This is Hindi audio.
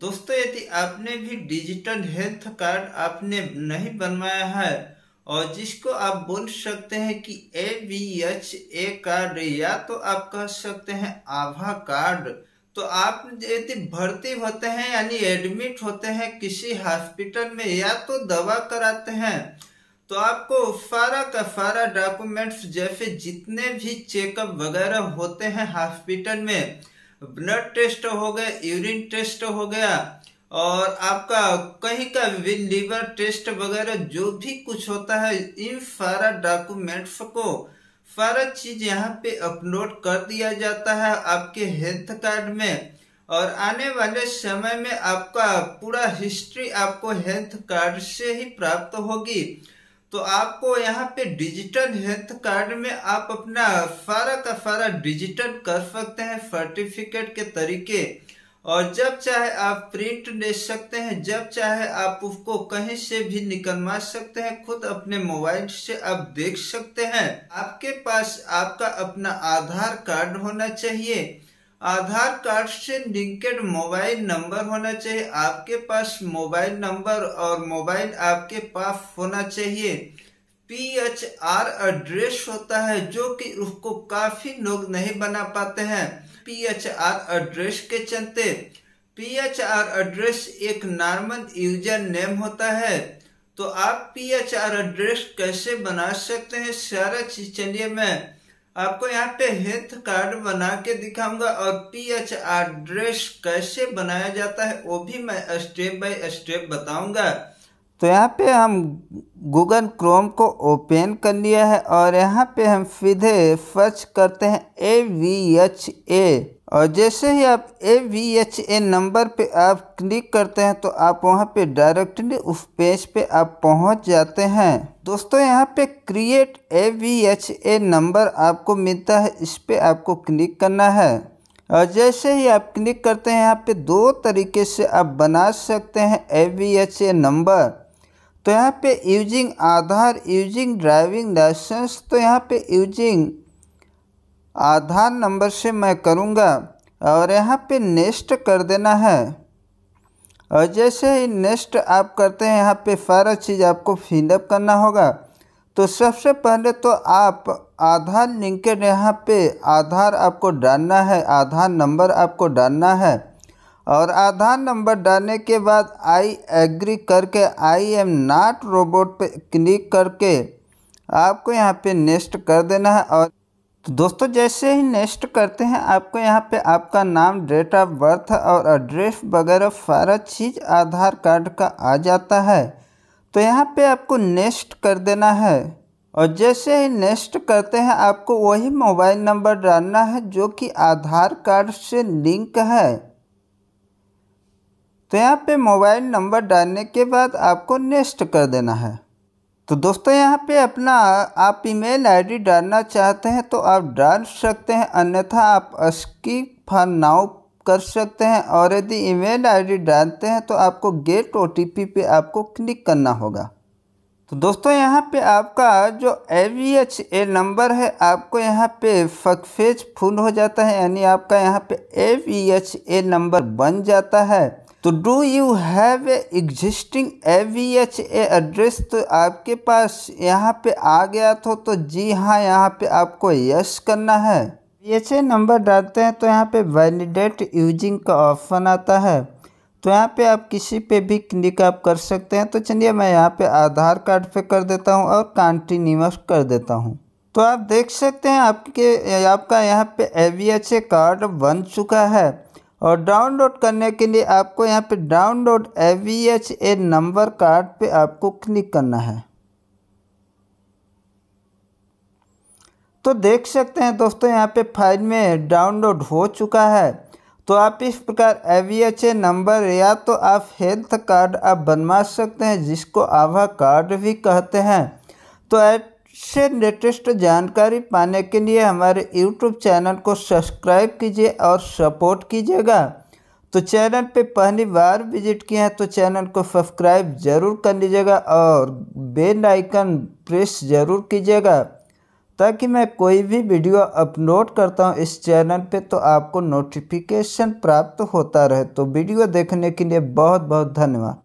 दोस्तों यदि आपने भी डिजिटल हेल्थ कार्ड आपने नहीं बनवाया है और जिसको आप बोल सकते हैं कि A B H A card या तो आप कह सकते हैं आभा कार्ड तो आप यदि भर्ती होते हैं यानी एडमिट होते हैं किसी हॉस्पिटल में या तो दवा कराते हैं तो आपको सारा का सारा डॉक्यूमेंट्स जैसे जितने भी चेकअप वगैरह होते हैं हॉस्पिटल में ब्लड टेस्ट हो गया यूरिन टेस्ट हो गया और आपका कहीं का भी लीवर टेस्ट वगैरह जो भी कुछ होता है इन सारा डॉक्यूमेंट्स को सारा चीज यहाँ पे अपलोड कर दिया जाता है आपके हेल्थ कार्ड में और आने वाले समय में आपका पूरा हिस्ट्री आपको हेल्थ कार्ड से ही प्राप्त होगी तो आपको यहाँ पे डिजिटल हेल्थ कार्ड में आप अपना सारा का सारा डिजिटल कर सकते हैं सर्टिफिकेट के तरीके और जब चाहे आप प्रिंट ले सकते हैं जब चाहे आप उसको कहीं से भी निकलवा सकते हैं खुद अपने मोबाइल से आप देख सकते हैं आपके पास आपका अपना आधार कार्ड होना चाहिए आधार कार्ड से लिंकेड मोबाइल नंबर होना चाहिए आपके पास मोबाइल नंबर और मोबाइल आपके पास होना चाहिए पी एच आर एड्रेस होता है जो कि उसको काफी लोग नहीं बना पाते हैं पी एच आर एड्रेस के चलते पी एच आर एड्रेस एक नॉर्मल यूजर नेम होता है तो आप पी एच आर एड्रेस कैसे बना सकते हैं सारा चीज चलिए मैं आपको यहाँ पे हेल्थ कार्ड बना के दिखाऊंगा और पी एच एड्रेस कैसे बनाया जाता है वो भी मैं स्टेप बाय स्टेप बताऊंगा तो यहाँ पे हम गूगल क्रोम को ओपन कर लिया है और यहाँ पे हम सीधे सर्च करते हैं ए वी एच ए और जैसे ही आप A V H A number पे आप क्लिक करते हैं तो आप वहाँ पे डायरेक्टली उस पेज पे आप पहुँच जाते हैं दोस्तों यहाँ पे create A V H A number आपको मिलता है इस पर आपको क्लिक करना है और जैसे ही आप क्लिक करते हैं यहाँ पे दो तरीके से आप बना सकते हैं A V H A number तो यहाँ पे using Aadhaar using driving licence तो यहाँ पे यूजिंग आधार नंबर से मैं करूँगा और यहाँ पे नेक्स्ट कर देना है और जैसे ही नेक्स्ट आप करते हैं यहाँ पे सारा चीज़ आपको फिलअप करना होगा तो सबसे पहले तो आप आधार लिंकेड यहाँ पे आधार आपको डालना है आधार नंबर आपको डालना है और आधार नंबर डालने के बाद आई एग्री करके आई एम नाट रोबोट पे क्लिक करके आपको यहाँ पे नेक्स्ट कर देना है और तो दोस्तों जैसे ही नेक्स्ट करते हैं आपको यहाँ पे आपका नाम डेट ऑफ बर्थ और एड्रेस वगैरह सारा चीज़ आधार कार्ड का आ जाता है तो यहाँ पे आपको नेक्स्ट कर देना है और जैसे ही नेक्स्ट करते हैं आपको वही मोबाइल नंबर डालना है जो कि आधार कार्ड से लिंक है तो यहाँ पे मोबाइल नंबर डालने के बाद आपको नेक्स्ट कर देना है तो दोस्तों यहाँ पे अपना आप ईमेल आईडी डालना चाहते हैं तो आप डाल सकते हैं अन्यथा आप अस्की फॉर नाउ कर सकते हैं और यदि ईमेल आईडी डालते हैं तो आपको गेट ओटीपी पे आपको क्लिक करना होगा तो दोस्तों यहाँ पे आपका जो ए नंबर है आपको यहाँ पे फकफेज फुल हो जाता है यानी आपका यहाँ पे ए नंबर बन जाता है तो do you have a existing A V H A address तो आपके पास यहाँ पे आ गया तो तो जी हाँ यहाँ पे आपको यस करना है वी एच ए नंबर डालते हैं तो यहाँ पे वैलिडेट यूजिंग का ऑप्शन आता है तो यहाँ पे आप किसी पे भी क्लिक आप कर सकते हैं तो चलिए मैं यहाँ पे आधार कार्ड पे कर देता हूँ और कॉन्टीन्यूस कर देता हूँ तो आप देख सकते हैं आपके आपका यहाँ पे ए कार्ड बन चुका है और डाउनलोड करने के लिए आपको यहाँ पे download A V H A number card पे आपको क्लिक करना है तो देख सकते हैं दोस्तों यहाँ पे फाइल में डाउनलोड हो चुका है तो आप इस प्रकार A V H A number या तो आप हेल्थ कार्ड आप बनवा सकते हैं जिसको आभा कार्ड भी कहते हैं तो ऐप से लेटेस्ट जानकारी पाने के लिए हमारे यूट्यूब चैनल को सब्सक्राइब कीजिए और सपोर्ट कीजिएगा तो चैनल पे पहली बार विजिट किए हैं तो चैनल को सब्सक्राइब ज़रूर कर लीजिएगा और बेल आइकन प्रेस ज़रूर कीजिएगा ताकि मैं कोई भी वीडियो अपलोड करता हूँ इस चैनल पे तो आपको नोटिफिकेशन प्राप्त होता रहे तो वीडियो देखने के लिए बहुत बहुत धन्यवाद